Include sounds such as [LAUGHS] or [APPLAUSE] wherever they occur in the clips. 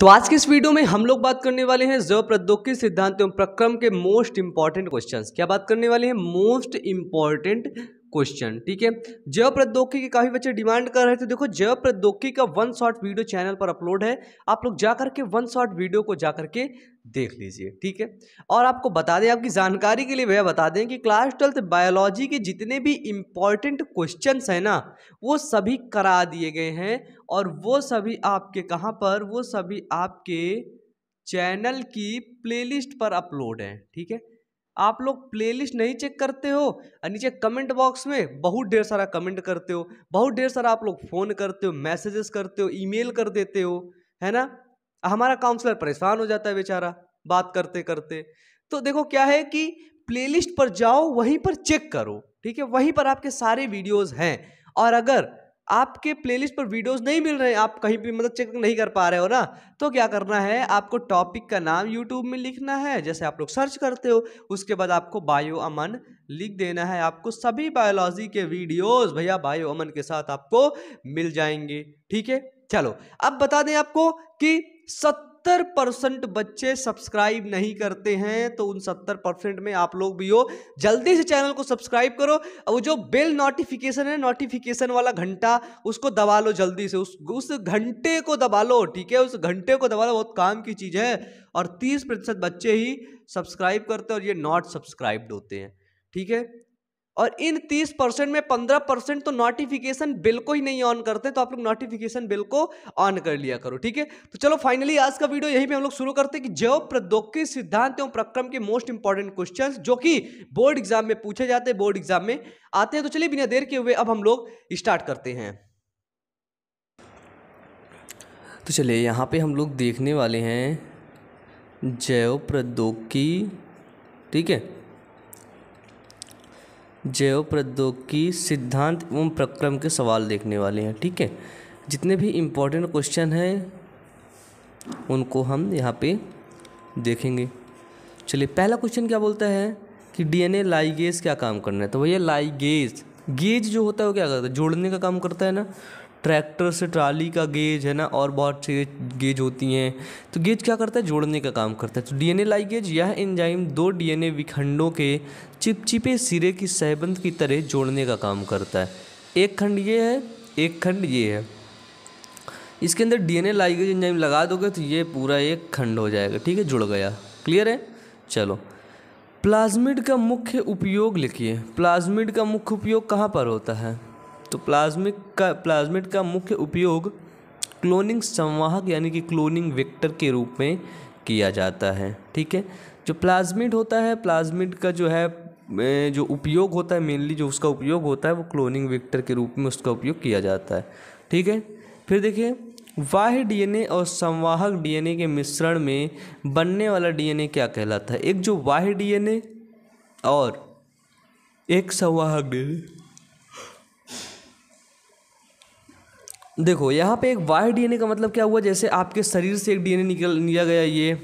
तो आज के इस वीडियो में हम लोग बात करने वाले हैं जैव प्रौद्योगिकी सिद्धांत एवं प्रक्रम के मोस्ट इंपॉर्टेंट क्वेश्चंस क्या बात करने वाले हैं मोस्ट इंपॉर्टेंट क्वेश्चन ठीक है जैव प्रौद्योगिकी काफ़ी बच्चे डिमांड कर रहे थे देखो जैव प्रौद्योगिकी का वन शॉट वीडियो चैनल पर अपलोड है आप लोग जा के वन शॉट वीडियो को जा के देख लीजिए ठीक है और आपको बता दें आपकी जानकारी के लिए भैया बता दें कि क्लास ट्वेल्थ बायोलॉजी के जितने भी इम्पॉर्टेंट क्वेश्चन हैं ना वो सभी करा दिए गए हैं और वो सभी आपके कहाँ पर वो सभी आपके चैनल की प्लेलिस्ट पर अपलोड है ठीक है आप लोग प्लेलिस्ट नहीं चेक करते हो और नीचे कमेंट बॉक्स में बहुत ढेर सारा कमेंट करते हो बहुत ढेर सारा आप लोग फ़ोन करते हो मैसेजेस करते हो ईमेल कर देते हो है ना हमारा काउंसलर परेशान हो जाता है बेचारा बात करते करते तो देखो क्या है कि प्लेलिस्ट पर जाओ वहीं पर चेक करो ठीक है वहीं पर आपके सारे वीडियोज़ हैं और अगर आपके प्लेलिस्ट पर वीडियोस नहीं मिल रहे आप कहीं भी मतलब चेक नहीं कर पा रहे हो ना तो क्या करना है आपको टॉपिक का नाम यूट्यूब में लिखना है जैसे आप लोग सर्च करते हो उसके बाद आपको बायो अमन लिख देना है आपको सभी बायोलॉजी के वीडियोस भैया बायो अमन के साथ आपको मिल जाएंगे ठीक है चलो अब बता दें आपको कि सत्तर परसेंट बच्चे सब्सक्राइब नहीं करते हैं तो उन सत्तर परसेंट में आप लोग भी हो जल्दी से चैनल को सब्सक्राइब करो और जो बेल नोटिफिकेशन है नोटिफिकेशन वाला घंटा उसको दबा लो जल्दी से उस उस घंटे को दबा लो ठीक है उस घंटे को दबा लो बहुत काम की चीज़ है और तीस प्रतिशत बच्चे ही सब्सक्राइब करते हैं और ये नॉट सब्सक्राइब्ड होते हैं ठीक है और इन 30 परसेंट में 15 परसेंट तो नोटिफिकेशन बिल को ही नहीं ऑन करते तो आप लोग नोटिफिकेशन बिल को ऑन कर लिया करो ठीक है तो चलो फाइनली आज का वीडियो यहीं पे हम लोग शुरू करते हैं कि जैव प्रौद्योगिकी सिद्धांत एवं प्रक्रम के मोस्ट इंपॉर्टेंट क्वेश्चंस जो कि बोर्ड एग्जाम में पूछे जाते हैं बोर्ड एग्जाम में आते हैं तो चलिए बिना देर के हुए अब हम लोग स्टार्ट करते हैं तो चलिए यहाँ पर हम लोग देखने वाले हैं जैव प्रौद्योगिकी ठीक है जैव प्रौद्योगिकी सिद्धांत एवं प्रक्रम के सवाल देखने वाले हैं ठीक है जितने भी इम्पोर्टेंट क्वेश्चन हैं उनको हम यहाँ पे देखेंगे चलिए पहला क्वेश्चन क्या बोलता है कि डीएनए लाइगेज क्या काम करना है तो भैया लाइगेज गेज जो होता है वो क्या करता है जोड़ने का काम करता है ना ट्रैक्टर से ट्राली का गेज है ना और बहुत सी गेज होती हैं तो गेज क्या करता है जोड़ने का काम करता है तो डीएनए लाइगेज यह एंजाइम दो डीएनए विखंडों के चिपचिपे सिरे की सहबंद की तरह जोड़ने का काम करता है एक खंड ये है एक खंड ये है इसके अंदर डीएनए लाइगेज एंजाइम लगा दोगे तो ये पूरा एक खंड हो जाएगा ठीक है जुड़ गया क्लियर है चलो प्लाज्मिड का मुख्य उपयोग लिखिए प्लाज्मिड का मुख्य उपयोग कहाँ पर होता है तो प्लाज्मिक का प्लाज्मिड का मुख्य उपयोग क्लोनिंग संवाहक यानी कि क्लोनिंग वेक्टर के रूप में किया जाता है ठीक है जो प्लाज्मिड होता है प्लाज्मिड का जो है जो उपयोग होता है मेनली जो उसका उपयोग होता है वो क्लोनिंग वेक्टर के रूप में उसका उपयोग किया जाता है ठीक है फिर देखिए वाह डीएनए और संवाहक डीएनए के मिश्रण में बनने वाला डीएनए क्या कहलाता है एक जो वाह डीएनए और एक संवाहक डीएनए देखो यहाँ पे एक वाह डीएनए का मतलब क्या हुआ जैसे आपके शरीर से एक डीएनए निकल लिया गया ये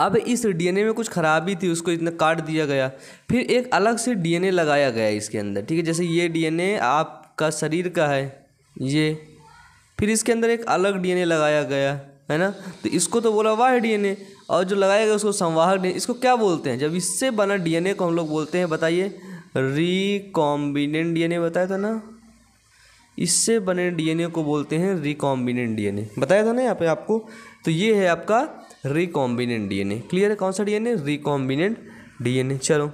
अब इस डीएनए में कुछ खराबी थी उसको इतना काट दिया गया फिर एक अलग से डीएनए लगाया गया इसके अंदर ठीक है जैसे ये डीएनए आपका शरीर का है ये फिर इसके अंदर एक अलग डीएनए लगाया गया है ना तो इसको तो बोला वाह डीएनए और जो लगाया गया उसको संवाहक डी इसको क्या बोलते हैं जब इससे बना डीएनए को हम लोग बोलते हैं बताइए रिकॉम्बिनेंट डीएनए बताया था ना इससे बने डीएनए को बोलते हैं रिकॉम्बिनेंट डीएनए बताया था ना यहाँ पे आपको तो ये है आपका रिकॉम्बिनेंट डीएनए क्लियर है कौन सा डीएनए रिकॉम्बिनेंट डीएनए चलो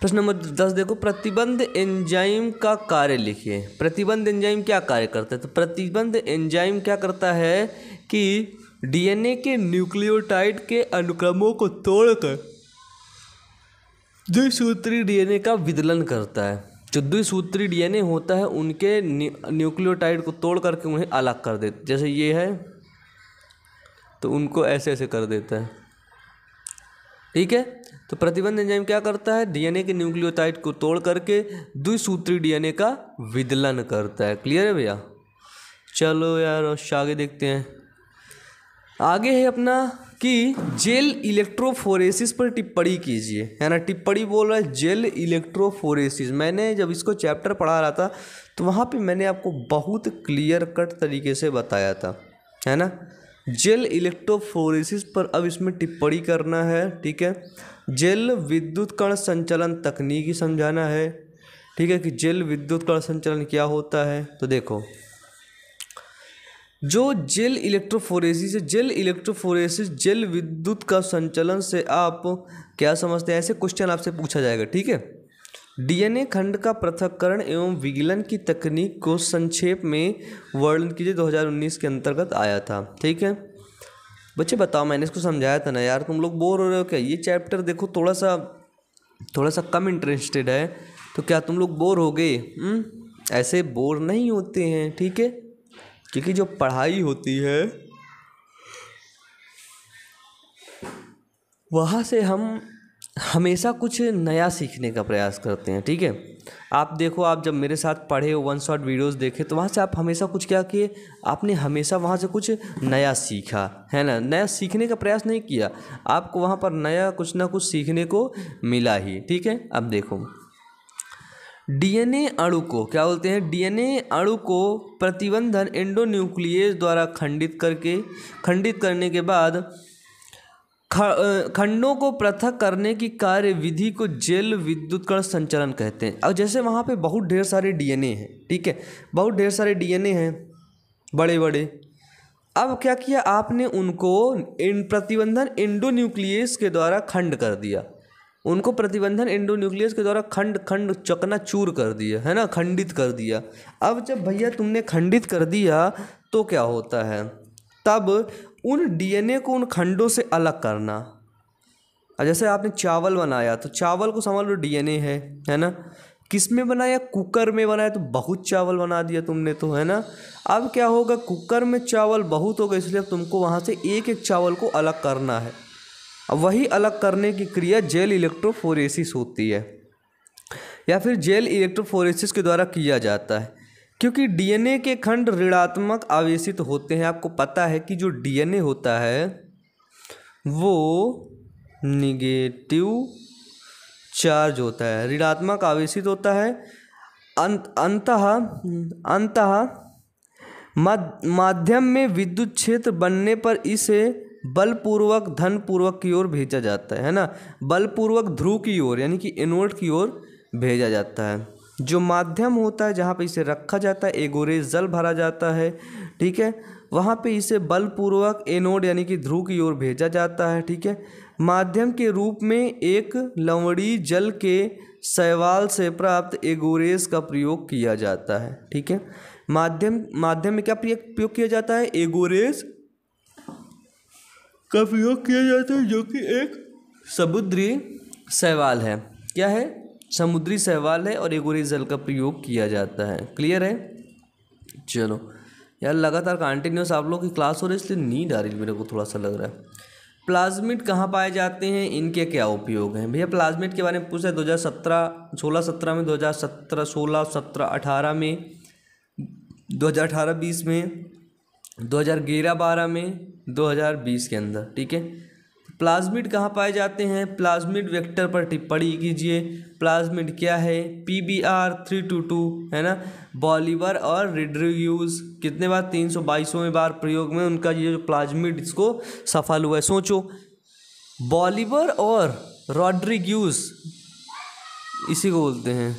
प्रश्न नंबर दस देखो प्रतिबंध एंजाइम का कार्य लिखिए प्रतिबंध एंजाइम क्या कार्य करता है तो प्रतिबंध एंजाइम क्या करता है कि डीएनए के न्यूक्लियोटाइड के अनुक्रमों को तोड़कर द्विसूत्री डीएनए का विदलन करता है जो द्विसूत्री डीएनए होता है उनके न्यूक्लियोटाइड को तोड़ करके उन्हें अलग कर देते जैसे ये है तो उनको ऐसे ऐसे कर देता है ठीक है तो प्रतिबंध एंजाइम क्या करता है डीएनए के न्यूक्लियोटाइड को तोड़ करके द्विसूत्री डीएनए का विदलन करता है क्लियर है भैया चलो यार आगे देखते हैं आगे है अपना कि जेल इलेक्ट्रोफोरेसिस पर टिप्पणी कीजिए है ना टिप्पणी बोल रहा है जेल इलेक्ट्रोफोरेसिस मैंने जब इसको चैप्टर पढ़ा रहा था तो वहाँ पे मैंने आपको बहुत क्लियर कट तरीके से बताया था है ना जेल इलेक्ट्रोफोरेसिस पर अब इसमें टिप्पणी करना है ठीक है जेल विद्युत कण संचलन तकनीकी समझाना है ठीक है कि जेल विद्युत कण संचलन क्या होता है तो देखो जो जेल इलेक्ट्रोफोरेसिस है जेल इलेक्ट्रोफोरेसिस जेल विद्युत का संचलन से आप क्या समझते हैं ऐसे क्वेश्चन आपसे पूछा जाएगा ठीक है डीएनए खंड का पृथककरण एवं विगलन की तकनीक को संक्षेप में वर्णन कीजिए 2019 के अंतर्गत आया था ठीक है बच्चे बताओ मैंने इसको समझाया था ना यार तुम लोग बोर हो रहे हो क्या ये चैप्टर देखो थोड़ा सा थोड़ा सा कम इंटरेस्टेड है तो क्या तुम लोग बोर हो गए हम्म, ऐसे बोर नहीं होते हैं ठीक है क्योंकि जो पढ़ाई होती है वहाँ से हम हमेशा कुछ नया सीखने का प्रयास करते हैं ठीक है आप देखो आप जब मेरे साथ पढ़े वन शॉट वीडियोस देखे तो वहाँ से आप हमेशा कुछ क्या किए आपने हमेशा वहाँ से कुछ नया सीखा है ना नया सीखने का प्रयास नहीं किया आपको वहाँ पर नया कुछ ना कुछ सीखने को मिला ही ठीक है अब देखो डीएनए अणु को क्या बोलते हैं डीएनए अणु को प्रतिबंधन एंडोन्यूक्लियस द्वारा खंडित करके खंडित करने के बाद खंडों को पृथक करने की कार्य विधि को जेल विद्युत कण कहते हैं और जैसे वहाँ पे बहुत ढेर सारे डीएनए हैं ठीक है बहुत ढेर सारे डीएनए हैं बड़े बड़े अब क्या किया आपने उनको इन प्रतिबंधन एंडोन्यूक्लियस के द्वारा खंड कर दिया उनको प्रतिबंधन इंडो न्यूक्लियस के द्वारा खंड खंड चकना चूर कर दिया है ना खंडित कर दिया अब जब भैया तुमने खंडित कर दिया तो क्या होता है तब उन डीएनए को उन खंडों से अलग करना जैसे आपने चावल बनाया तो चावल को समझ लो डीएनए है है ना किस में बनाया कुकर में बनाया तो बहुत चावल बना दिया तुमने तो है ना अब क्या होगा कुकर में चावल बहुत होगा इसलिए तुमको वहाँ से एक एक चावल को अलग करना है वही अलग करने की क्रिया जेल इलेक्ट्रोफोरेसिस होती है या फिर जेल इलेक्ट्रोफोरेसिस के द्वारा किया जाता है क्योंकि डीएनए के खंड ऋणात्मक आवेशित होते हैं आपको पता है कि जो डीएनए होता है वो निगेटिव चार्ज होता है ऋणात्मक आवेशित होता है अंत अंत अंत माध्यम में विद्युत क्षेत्र बनने पर इसे बलपूर्वक धनपूर्वक की ओर भेजा जाता है है ना बलपूर्वक ध्रुव की ओर यानी कि एनोड की ओर भेजा जाता है जो माध्यम होता है जहाँ पे इसे रखा जाता है एगोरे जल भरा जाता है ठीक है वहाँ पे इसे बलपूर्वक एनोड यानी कि ध्रुव की ओर भेजा जाता है ठीक है माध्यम के रूप में एक लवड़ी जल के शैवाल से प्राप्त एगोरेस का प्रयोग किया जाता है ठीक है माध्यम माध्यम में क्या प्रयोग किया जाता है एगोरेस का प्रयोग किया जाता है जो कि एक समुद्री सहवाल है क्या है समुद्री सहवाल है और जल का प्रयोग किया जाता है क्लियर है चलो यार लगातार कंटिन्यूस आप लोग की क्लास हो रही है इसलिए नींद आ रही मेरे को थोड़ा सा लग रहा है प्लाज्मिट कहाँ पाए जाते हैं इनके क्या उपयोग हैं भैया प्लाज्मिट के बारे में पूछा है दो हज़ार सत्रह सोलह सत्रह में दो हज़ार सत्रह सोलह सत्रह अठारह में दो हज़ार अठारह बीस में 2011-12 में 2020 के अंदर ठीक है प्लाज्मिड कहाँ पाए जाते हैं प्लाज्मिड वेक्टर पर टिप्पणी कीजिए प्लाज्मिड क्या है P B R three two two है ना बॉलीवर और रिड्रिग्यूज कितने बार तीन सौ बाईसवें बार प्रयोग में उनका ये जो प्लाज्मिड इसको सफल हुआ है सोचो बॉलीवर और रॉड्रिग्यूज इसी को बोलते हैं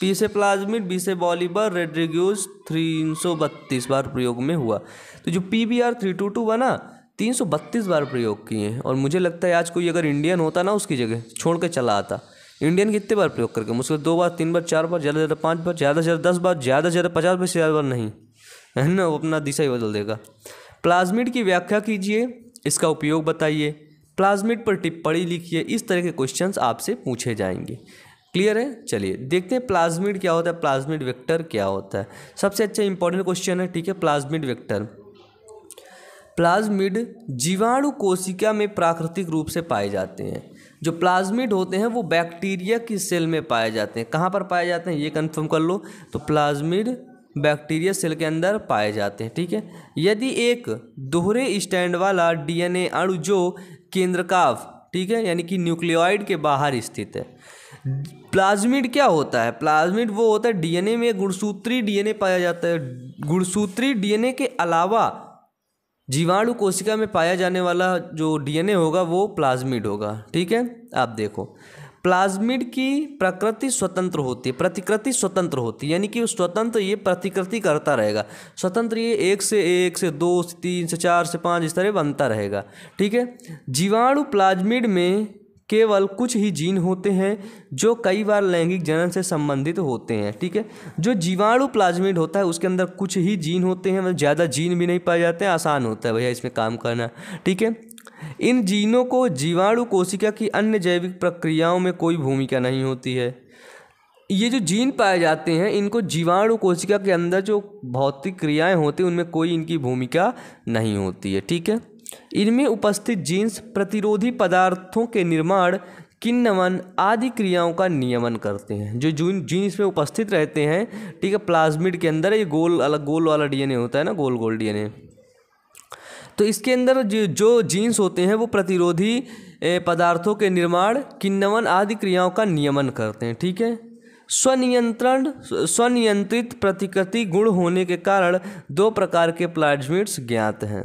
पी से प्लाज्मिड बी से बॉलीबर रेड्रिग्यूज तीन सौ बत्तीस बार प्रयोग में हुआ तो जो P B R three two two बना तीन सौ बत्तीस बार प्रयोग किए हैं और मुझे लगता है आज कोई अगर इंडियन होता ना उसकी जगह छोड़ के चला आता इंडियन कितने बार प्रयोग करके मुझसे दो बार तीन बार चार बार ज़्यादा ज़्यादा पाँच बार ज़्यादा से ज़्यादा दस बार ज़्यादा से ज़्यादा पचास बार से ज़्यादा बार नहीं है ना वो अपना दिशा ही बदल देगा प्लाज्मिड की व्याख्या कीजिए इसका उपयोग बताइए प्लाज्मिड पर टिप्पणी लिखिए इस तरह के क्वेश्चंस आपसे पूछे जाएंगे क्लियर है चलिए देखते हैं प्लाज्मिड क्या होता है प्लाज्मिड वेक्टर क्या होता है सबसे अच्छा इंपॉर्टेंट क्वेश्चन है ठीक है प्लाज्मिड वेक्टर प्लाज्मिड जीवाणु कोशिका में प्राकृतिक रूप से पाए जाते हैं जो प्लाज्मिड होते हैं वो बैक्टीरिया की सेल में पाए जाते हैं कहाँ पर पाए जाते हैं ये कन्फर्म कर लो तो प्लाज्मिड बैक्टीरिया सेल के अंदर पाए जाते हैं ठीक है यदि एक दोहरे स्टैंड वाला डीएनए अणु जो केंद्रकाव ठीक है यानी कि न्यूक्लियोइड के बाहर स्थित है प्लाज्मिड क्या होता है प्लाज्मिड वो होता है डीएनए में गुणसूत्री डीएनए पाया जाता है गुणसूत्री डीएनए के अलावा जीवाणु कोशिका में पाया जाने वाला जो डीएनए होगा वो प्लाज्मिड होगा ठीक है आप देखो प्लाज्मिड की प्रकृति स्वतंत्र होती है प्रतिकृति स्वतंत्र होती है यानी कि स्वतंत्र ये प्रतिकृति करता रहेगा स्वतंत्र ये एक से एक से दो से तीन से चार से पाँच इस तरह बनता रहेगा ठीक है जीवाणु प्लाज्मिड में केवल कुछ ही जीन होते हैं जो कई बार लैंगिक जनन से संबंधित होते हैं ठीक है जो जीवाणु प्लाज्मिड होता है उसके अंदर कुछ ही जीन होते हैं मतलब ज़्यादा जीन भी नहीं पाए जाते हैं आसान होता है भैया इसमें काम करना ठीक है इन जीनों को जीवाणु कोशिका की अन्य जैविक प्रक्रियाओं में कोई भूमिका नहीं होती है ये जो जीन पाए जाते हैं इनको जीवाणु कोशिका के अंदर जो भौतिक क्रियाएं होती हैं उनमें कोई इनकी भूमिका नहीं होती है ठीक है इनमें उपस्थित जीन्स प्रतिरोधी पदार्थों के निर्माण किन्नवन आदि क्रियाओं का नियमन करते हैं जो जून जीन इसमें उपस्थित रहते हैं ठीक है प्लाज्मिड के अंदर ये गोल अलग गोल वाला डीएनए होता है ना गोल गोल डीएनए तो इसके अंदर जो जीन्स होते हैं वो प्रतिरोधी पदार्थों के निर्माण किन्नवन आदि क्रियाओं का नियमन करते हैं ठीक है स्वनियंत्रण स्वनियंत्रित प्रतिकृति गुण होने के कारण दो प्रकार के प्लाज्मिड्स ज्ञात हैं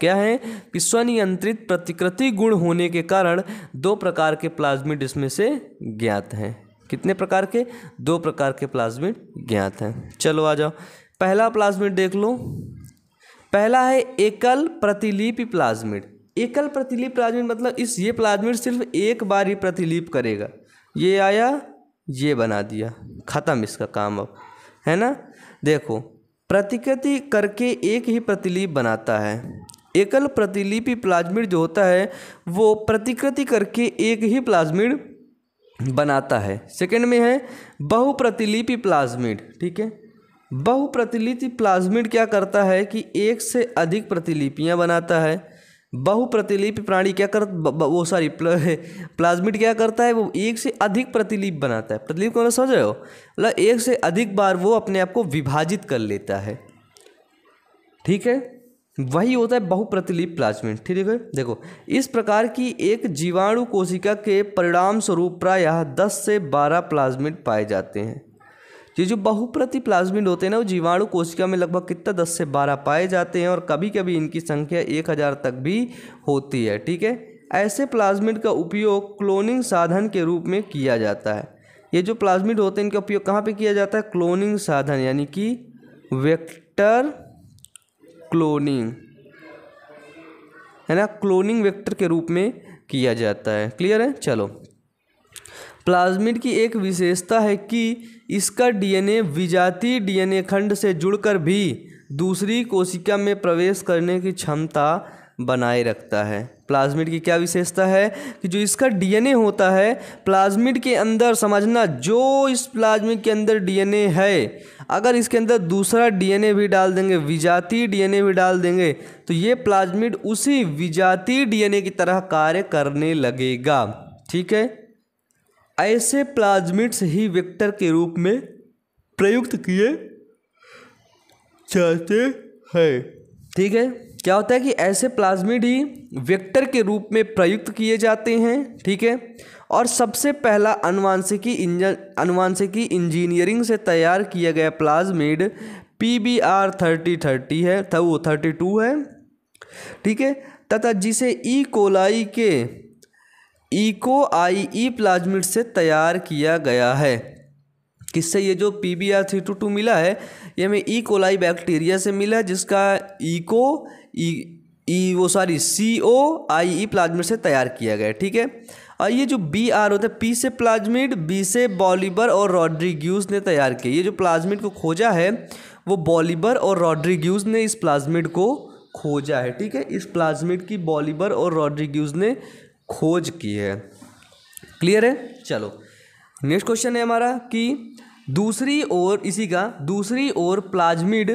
क्या है कि स्वनियंत्रित प्रतिकृति गुण होने के कारण दो प्रकार के प्लाज्मिड इसमें से ज्ञात हैं कितने प्रकार के दो प्रकार के प्लाज्मिड ज्ञात हैं चलो आ जाओ पहला प्लाज्मिड देख लो पहला है एकल प्रतिलिपि प्लाज्मिड एकल प्रतिलिप प्लाज्मिड मतलब इस ये प्लाज्मिड सिर्फ एक बार ही प्रतिलिप करेगा ये आया ये बना दिया ख़त्म इसका काम अब है ना देखो प्रतिकृति करके एक ही प्रतिलिप बनाता है एकल प्रतिलिपि प्लाज्मिड जो होता है वो प्रतिकृति करके एक ही प्लाज्मिड बनाता है सेकंड में है बहुप्रतिलिपि प्लाज्मिड ठीक है बहुप्रतिलिपि प्लाज्मिड क्या करता है कि एक से अधिक प्रतिलिपियां बनाता है बहुप्रतिलिपि प्राणी क्या कर वो सॉरी [LAUGHS] प्लाज्मिड क्या करता है वो एक से अधिक प्रतिलिप बनाता है प्रतिलिप को समझ रहे हो मतलब एक से अधिक बार वो अपने आप को विभाजित कर लेता है ठीक है वही होता है बहुप्रतिलिप प्लाज्मिड ठीक है देखो इस प्रकार की एक जीवाणु कोशिका के परिणाम स्वरूप प्रायः दस से बारह प्लाज्मिड पाए जाते हैं ये जो बहुप्रति प्लाज्मिड होते हैं ना वो जीवाणु कोशिका में लगभग कितना दस से बारह पाए जाते हैं और कभी कभी इनकी संख्या एक हज़ार तक भी होती है ठीक है ऐसे प्लाज्मिड का उपयोग क्लोनिंग साधन के रूप में किया जाता है ये जो प्लाज्मिड होते हैं इनका उपयोग कहाँ पे किया जाता है क्लोनिंग साधन यानी कि वेक्टर क्लोनिंग है ना क्लोनिंग वेक्टर के रूप में किया जाता है क्लियर है चलो प्लाज्मिड की एक विशेषता है कि इसका डीएनए विजातीय डीएनए खंड से जुड़कर भी दूसरी कोशिका में प्रवेश करने की क्षमता बनाए रखता है प्लाज्मिड की क्या विशेषता है कि जो इसका डीएनए होता है प्लाज्मिड के अंदर समझना जो इस प्लाज्मिड के अंदर डीएनए है अगर इसके अंदर दूसरा डीएनए भी डाल देंगे विजातीय डीएनए भी डाल देंगे तो ये प्लाज्मिड उसी विजातीय डीएनए की तरह कार्य करने लगेगा ठीक है ऐसे प्लाज्मिड्स ही वेक्टर के रूप में प्रयुक्त किए जाते हैं ठीक है क्या होता है कि ऐसे प्लाज्मिड ही वेक्टर के रूप में प्रयुक्त किए जाते हैं ठीक है और सबसे पहला अनुवांशिकी इंजन अनुवांशिकी इंजीनियरिंग से तैयार किया गया plasmid P B R thirty thirty है था वो थर्टी टू है ठीक है तथा जिसे ई e. कोलाई के Eco e. I E e plasmid से तैयार किया गया है किससे ये जो P B R three two two मिला है ये हमें ई कोलाई बैक्टीरिया से मिला है जिसका ईको ई ई वो सॉरी सी ओ आई ई प्लाज्मिड से तैयार किया गया ठीक है और ये जो बी आर होता है पी से प्लाज्मिड बी से बॉलीबर और रॉड्रिग्यूज ने तैयार किया ये जो प्लाज्मिड को खोजा है वो बॉलीबर और रॉड्रिग्यूज ने इस प्लाज्मिड को खोजा है ठीक है इस प्लाज्मिड की बॉलीबर और रॉड्रिग्यूज ने खोज की है क्लियर है चलो नेक्स्ट क्वेश्चन है हमारा कि दूसरी ओर इसी का दूसरी ओर प्लाज्मिड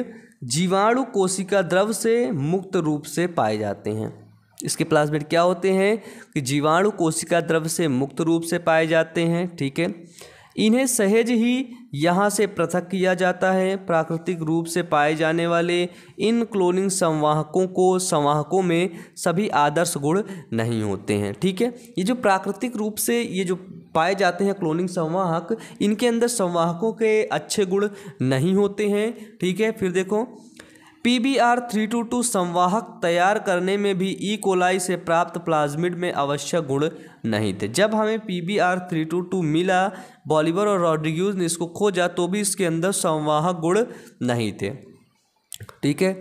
जीवाणु कोशिका द्रव से मुक्त रूप से पाए जाते हैं इसके प्लाज्मिड क्या होते हैं कि जीवाणु कोशिका द्रव से मुक्त रूप से पाए जाते हैं ठीक है इन्हें सहज ही यहाँ से पृथक किया जाता है प्राकृतिक रूप से पाए जाने वाले इन क्लोनिंग संवाहकों को संवाहकों में सभी आदर्श गुण नहीं होते हैं ठीक है ये जो प्राकृतिक रूप से ये जो पाए जाते हैं क्लोनिंग संवाहक इनके अंदर संवाहकों के अच्छे गुण नहीं होते हैं ठीक है फिर देखो P B R three two two संवाहक तैयार करने में भी ई कोलाई से प्राप्त प्लाज्मिड में आवश्यक गुण नहीं थे जब हमें P B R three two two मिला बॉलीवर और रॉड्रिग्यूज ने इसको खोजा तो भी इसके अंदर संवाहक गुण नहीं थे ठीक है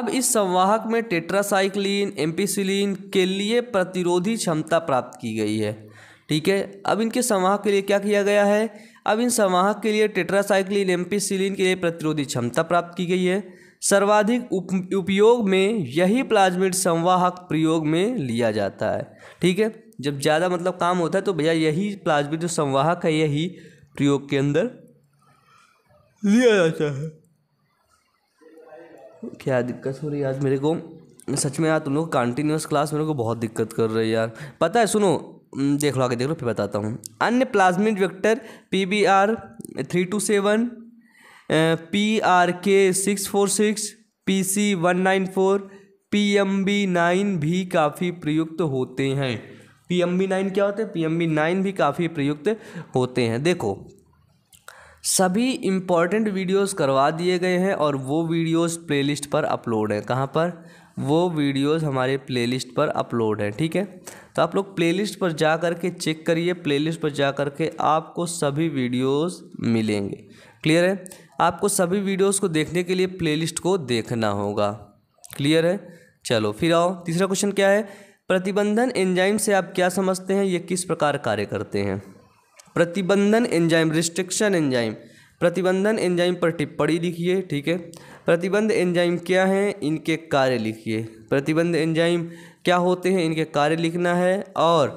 अब इस संवाहक में टेट्रासाइक्लिन एम्पिसिलिन के लिए प्रतिरोधी क्षमता प्राप्त की गई है ठीक है अब इनके संवाहक के लिए क्या किया गया है अब इन संवाहक के लिए टेट्रासाइक्लिन एम्पीसिलिन के लिए प्रतिरोधी क्षमता प्राप्त की गई है सर्वाधिक उप, उपयोग में यही प्लाज्मिड संवाहक प्रयोग में लिया जाता है ठीक है जब ज़्यादा मतलब काम होता है तो भैया यही प्लाज्मिड जो संवाहक है यही प्रयोग के अंदर लिया जाता है क्या दिक्कत हो रही है आज मेरे को सच में यार तुम लोग कंटिन्यूस क्लास मेरे को बहुत दिक्कत कर रही है यार पता है सुनो देख लो आगे देख लो फिर बताता हूँ अन्य plasmid vector P B R three two seven P R K six four six P C one nine four P M B nine भी काफ़ी प्रयुक्त होते हैं पी एम बी नाइन क्या होते हैं पी एम बी नाइन भी काफ़ी प्रयुक्त होते हैं देखो सभी इम्पॉर्टेंट वीडियोस करवा दिए गए हैं और वो वीडियोस प्लेलिस्ट पर अपलोड हैं कहाँ पर वो वीडियोस हमारे प्लेलिस्ट पर अपलोड हैं ठीक है तो आप लोग प्लेलिस्ट पर जा कर के चेक करिए प्लेलिस्ट पर जा कर के आपको सभी वीडियोस मिलेंगे क्लियर है आपको सभी वीडियोस को देखने के लिए प्लेलिस्ट को देखना होगा क्लियर है चलो फिर आओ तीसरा क्वेश्चन क्या है प्रतिबंधन एंजाइम से आप क्या समझते हैं ये किस प्रकार कार्य करते हैं प्रतिबंधन एंजाइम रिस्ट्रिक्शन एंजाइम प्रतिबंधन एंजाइम पर टिप्पणी लिखिए ठीक है प्रतिबंध एंजाइम क्या हैं इनके कार्य लिखिए प्रतिबंध एंजाइम क्या होते हैं इनके कार्य लिखना है और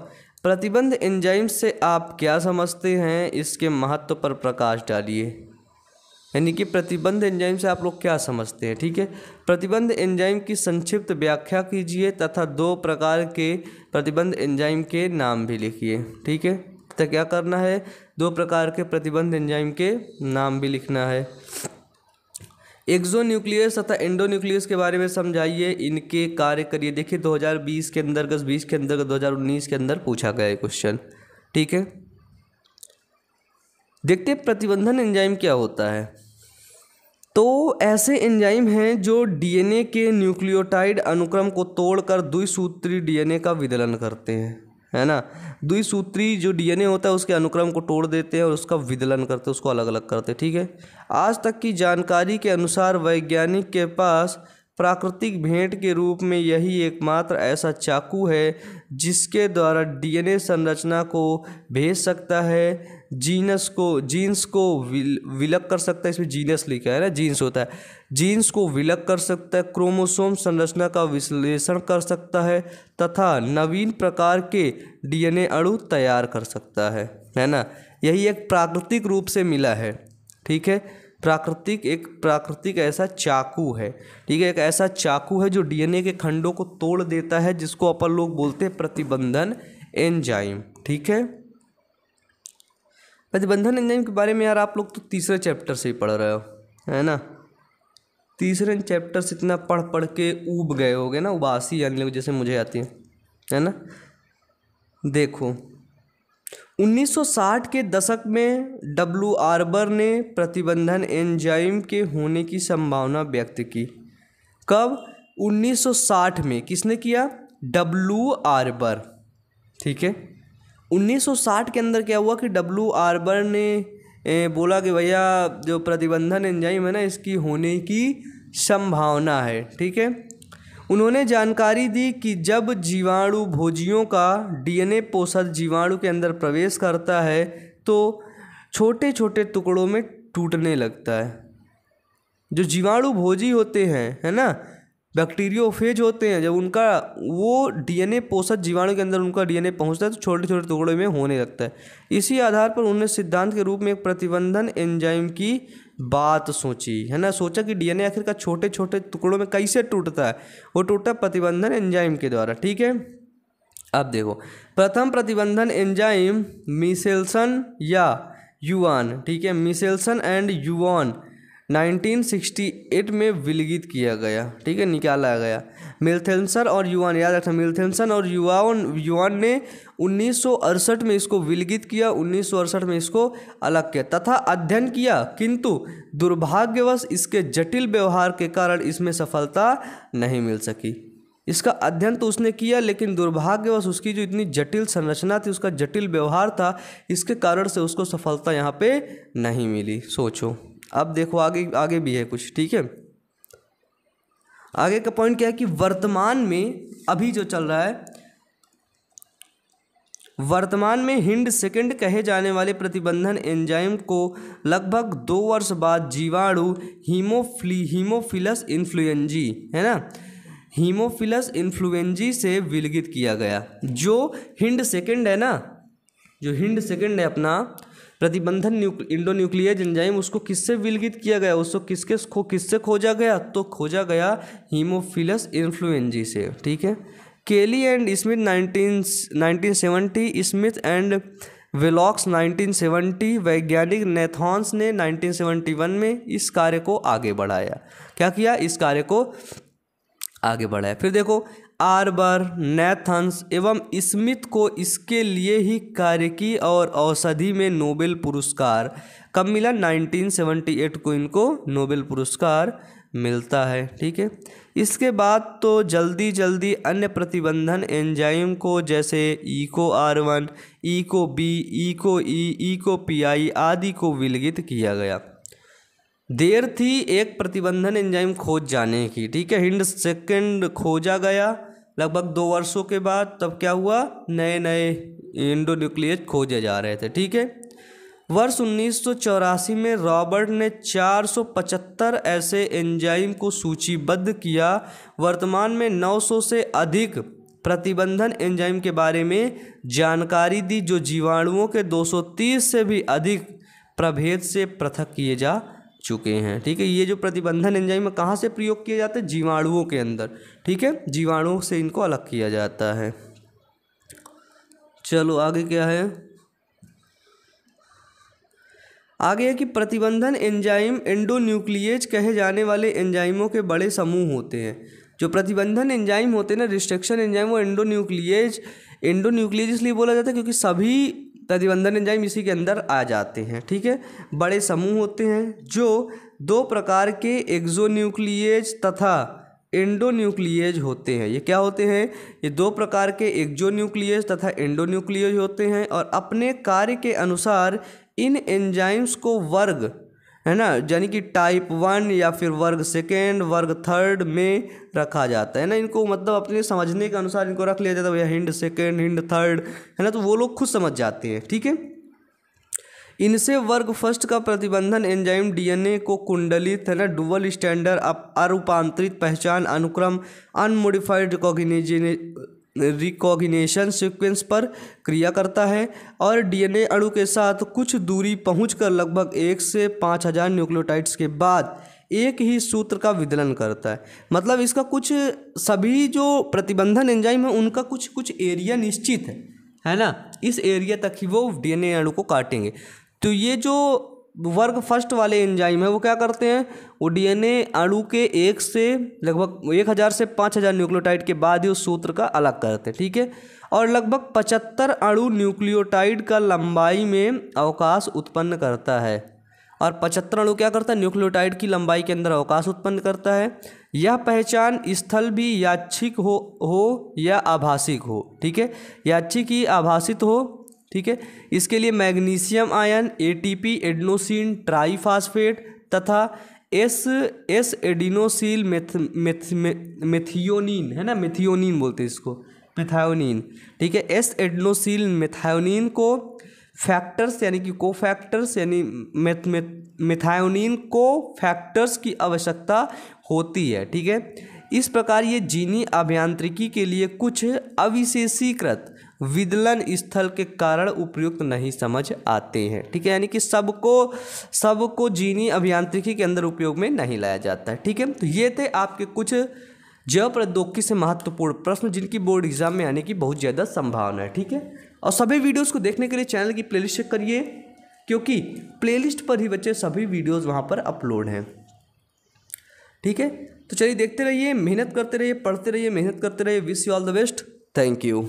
प्रतिबंध एंजाइम से आप क्या समझते हैं इसके महत्व पर प्रकाश डालिए यानी कि प्रतिबंध एंजाइम से आप लोग क्या समझते हैं ठीक है प्रतिबंध एंजाइम की संक्षिप्त व्याख्या कीजिए तथा दो प्रकार के प्रतिबंध एंजाइम के नाम भी लिखिए ठीक है तो क्या करना है दो प्रकार के प्रतिबंध एंजाइम के नाम भी लिखना है एक्जो न्यूक्लियस तथा इंडो न्यूक्लियस के बारे में समझाइए इनके कार्य करिए देखिए 2020 के अंतर्गत बीस के अंतर्गत 2019 के अंदर पूछा गया है क्वेश्चन ठीक है देखते प्रतिबंधन एंजाइम क्या होता है तो ऐसे एंजाइम हैं जो डीएनए के न्यूक्लियोटाइड अनुक्रम को तोड़कर द्विसूत्री डीएनए का विदलन करते हैं है ना द्विसूत्री जो डीएनए होता है उसके अनुक्रम को तोड़ देते हैं और उसका विदलन करते हैं उसको अलग अलग करते हैं ठीक है आज तक की जानकारी के अनुसार वैज्ञानिक के पास प्राकृतिक भेंट के रूप में यही एकमात्र ऐसा चाकू है जिसके द्वारा डीएनए संरचना को भेज सकता है जीनस को जीन्स को विल, विलक कर सकता है इसमें जीनस लिखा है ना जीन्स होता है जीन्स को विलक कर सकता है क्रोमोसोम संरचना का विश्लेषण कर सकता है तथा नवीन प्रकार के डीएनए अणु तैयार कर सकता है है ना यही एक प्राकृतिक रूप से मिला है ठीक है प्राकृतिक एक प्राकृतिक ऐसा चाकू है ठीक है एक ऐसा चाकू है जो डीएनए के खंडों को तोड़ देता है जिसको अपन लोग बोलते हैं प्रतिबंधन एंजाइम ठीक है प्रतिबंधन एंजाइम के बारे में यार आप लोग तो तीसरे चैप्टर से ही पढ़ रहे हो है ना तीसरे चैप्टर से इतना पढ़ पढ़ के ऊब गए होगे ना उबासी यानी लोग जैसे मुझे आती है है ना देखो 1960 के दशक में डब्लू आर्बर ने प्रतिबंधन एंजाइम के होने की संभावना व्यक्त की कब 1960 में किसने किया डब्लू आर्बर ठीक है 1960 के अंदर क्या हुआ कि डब्लू आर्बर ने बोला कि भैया जो प्रतिबंधन एंजाइम है ना इसकी होने की संभावना है ठीक है उन्होंने जानकारी दी कि जब जीवाणु भोजियों का डीएनए पोषक जीवाणु के अंदर प्रवेश करता है तो छोटे छोटे टुकड़ों में टूटने लगता है जो जीवाणु भोजी होते हैं है ना बैक्टीरियोफेज होते हैं जब उनका वो डीएनए पोषक जीवाणु के अंदर उनका डीएनए पहुंचता है तो छोटे छोटे टुकड़े में होने लगता है इसी आधार पर उन्होंने सिद्धांत के रूप में एक प्रतिबंधन एंजाइम की बात सोची है ना सोचा कि डीएनए आखिरकार छोटे छोटे टुकड़ों में कैसे टूटता है वो टूटा प्रतिबंधन एंजाइम के द्वारा ठीक है अब देखो प्रथम प्रतिबंधन एंजाइम मिसेल्सन या युआन ठीक है मिसेल्सन एंड युआन 1968 में विलगित किया गया ठीक है निकाला गया मिल्थेंसन और युवान याद रखना मिल्थेंसन और युवाओं युवान ने उन्नीस में इसको विलगित किया उन्नीस में इसको अलग किया तथा अध्ययन किया किंतु दुर्भाग्यवश इसके जटिल व्यवहार के कारण इसमें सफलता नहीं मिल सकी इसका अध्ययन तो उसने किया लेकिन दुर्भाग्यवश उसकी जो इतनी जटिल संरचना थी उसका जटिल व्यवहार था इसके कारण से उसको सफलता यहाँ पे नहीं मिली सोचो अब देखो आगे आगे भी है कुछ ठीक है आगे का पॉइंट क्या है कि वर्तमान में अभी जो चल रहा है वर्तमान में हिंड सेकंड कहे जाने वाले प्रतिबंधन एंजाइम को लगभग दो वर्ष बाद जीवाणु हीमोफ्ली हीमोफिलस इन्फ्लुएंजी है ना हीमोफिलस इन्फ्लुएंजी से विलगित किया गया जो हिंड सेकंड है ना जो हिंड सेकंड है अपना प्रतिबंधन इंडो न्यूक्लियर एंजाइम उसको किससे विलगित किया गया उसको किसके खो किससे खोजा गया तो खोजा गया हीमोफिलस इन्फ्लुएंजी से ठीक है Kelly and Smith nineteen nineteen Smith and Wilcox 1970 वैज्ञानिक नेथॉन्स ने 1971 में इस कार्य को आगे बढ़ाया क्या किया इस कार्य को आगे बढ़ाया फिर देखो आर्बर नेथन्स एवं स्मिथ को इसके लिए ही कार्य की और औषधि में नोबेल पुरस्कार कब मिला 1978 को इनको नोबेल पुरस्कार मिलता है ठीक है इसके बाद तो जल्दी जल्दी अन्य प्रतिबंधन एंजाइम को जैसे Eco R one Eco B Eco E Eco P I आदि को विलगित किया गया देर थी एक प्रतिबंधन एंजाइम खोज जाने की ठीक है हिंड सेकंड खोजा गया लगभग दो वर्षों के बाद तब क्या हुआ नए नए इंडो न्यूक्लियस खोजे जा रहे थे ठीक है वर्ष उन्नीस में रॉबर्ट ने 475 ऐसे एंजाइम को सूचीबद्ध किया वर्तमान में 900 से अधिक प्रतिबंधन एंजाइम के बारे में जानकारी दी जो जीवाणुओं के 230 से भी अधिक प्रभेद से पृथक किए जा चुके हैं ठीक है ये जो प्रतिबंधन एंजाइम कहाँ से प्रयोग किया जाता है जीवाणुओं के अंदर ठीक है जीवाणुओं से इनको अलग किया जाता है चलो आगे क्या है आगे है कि प्रतिबंधन एंजाइम एंडोन्यूक्लिएज कहे जाने वाले एंजाइमों के बड़े समूह होते हैं जो प्रतिबंधन एंजाइम होते हैं ना रिस्ट्रिक्शन एंजाइम वो एंडोन्यूक्लिएज एंडोन्यूक्लिएज इसलिए बोला जाता है क्योंकि सभी तदिबंधन एंजाइम इसी के अंदर आ जाते हैं ठीक है बड़े समूह होते हैं जो दो प्रकार के एक्जोन्यूक्लिएज तथा एंडोन्यूक्लिएज होते हैं ये क्या होते हैं ये दो प्रकार के एक्जोन्यूक्लिएज तथा एंडोन्यूक्लिएज होते हैं और अपने कार्य के अनुसार इन एंजाइम्स को वर्ग है ना यानी कि टाइप वन या फिर वर्ग सेकेंड वर्ग थर्ड में रखा जाता है ना इनको मतलब अपने समझने के अनुसार इनको रख लिया जाता है भैया हिंड सेकेंड हिंड थर्ड है ना तो वो लोग खुद समझ जाते हैं ठीक है इनसे वर्ग फर्स्ट का प्रतिबंधन एंजाइम डीएनए को कुंडलित है ना डुअल स्टैंडर्ड अरूपांतरित पहचान अनुक्रम अनमोडिफाइड रिकॉग्निजे रिकॉग्निशन सीक्वेंस पर क्रिया करता है और डीएनए अणु के साथ कुछ दूरी पहुंचकर लगभग एक से पाँच हज़ार न्यूक्लियोटाइड्स के बाद एक ही सूत्र का विदलन करता है मतलब इसका कुछ सभी जो प्रतिबंधन एंजाइम है उनका कुछ कुछ एरिया निश्चित है है ना इस एरिया तक ही वो डीएनए अणु को काटेंगे तो ये जो वर्ग फर्स्ट वाले एंजाइम है वो क्या करते हैं वो डीएनए अणु के एक से लगभग एक हज़ार से पाँच हज़ार न्यूक्लियोटाइड के बाद ही उस सूत्र का अलग करते हैं ठीक है और लगभग पचहत्तर अणु न्यूक्लियोटाइड का लंबाई में अवकाश उत्पन्न करता है और पचहत्तर अणु क्या करता है न्यूक्लियोटाइड की लंबाई के अंदर अवकाश उत्पन्न करता है यह पहचान स्थल भी याच्छिक हो हो या आभाषिक हो ठीक है याच्छिक ही आभाषित हो ठीक है इसके लिए magnesium ion ATP adenosine triphosphate तथा S S adenosyl meth, meth, methionine है ना मेथियोनिन बोलते हैं इसको मिथायोनिन ठीक है एस एडनोसिल मिथायोनिन को फैक्टर्स यानी कि को फैक्टर्स यानी मेथ मिथायोनिन को फैक्टर्स की आवश्यकता होती है ठीक है इस प्रकार ये जीनी अभियांत्रिकी के लिए कुछ अविशेषीकृत विदलन स्थल के कारण उपयुक्त नहीं समझ आते हैं ठीक है यानी कि सबको सबको जीनी अभियांत्रिकी के अंदर उपयोग में नहीं लाया जाता है ठीक है तो ये थे आपके कुछ जैव प्रौद्योगिकी से महत्वपूर्ण प्रश्न जिनकी बोर्ड एग्जाम में आने की बहुत ज़्यादा संभावना है ठीक है और सभी वीडियोज को देखने के लिए चैनल की लिस्ट चेक करिए क्योंकि लिस्ट पर ही बच्चे सभी वीडियोज वहाँ पर अपलोड हैं ठीक है तो चलिए देखते रहिए मेहनत करते रहिए पढ़ते रहिए मेहनत करते रहिए wish you all the best thank you